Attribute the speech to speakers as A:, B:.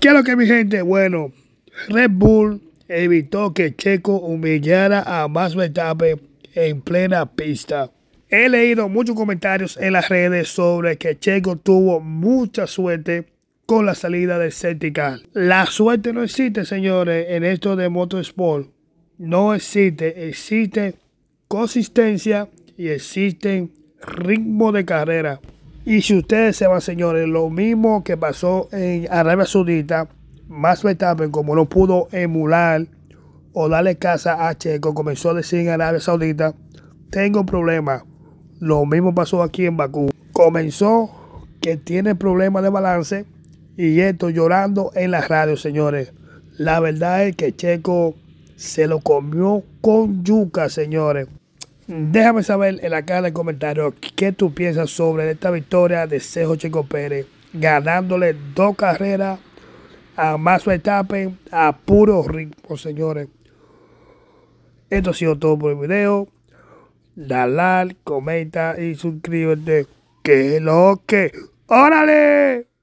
A: ¿Qué es lo que mi gente? Bueno, Red Bull evitó que Checo humillara a Max Verstappen en plena pista. He leído muchos comentarios en las redes sobre que Checo tuvo mucha suerte con la salida de Certical. La suerte no existe, señores, en esto de motorsport. No existe, existe consistencia y existe ritmo de carrera. Y si ustedes se van, señores, lo mismo que pasó en Arabia Saudita, más Verstappen, como no pudo emular o darle casa a Checo, comenzó a decir en Arabia Saudita, tengo problemas. Lo mismo pasó aquí en Bakú. Comenzó que tiene problemas de balance y esto llorando en las radios, señores. La verdad es que Checo se lo comió con yuca, señores. Déjame saber en la caja de comentarios qué tú piensas sobre esta victoria de Cejo Checo Pérez, ganándole dos carreras a su etapa a puro ritmo, señores. Esto ha sido todo por el video. Dale, comenta y suscríbete. Que lo que. ¡Órale!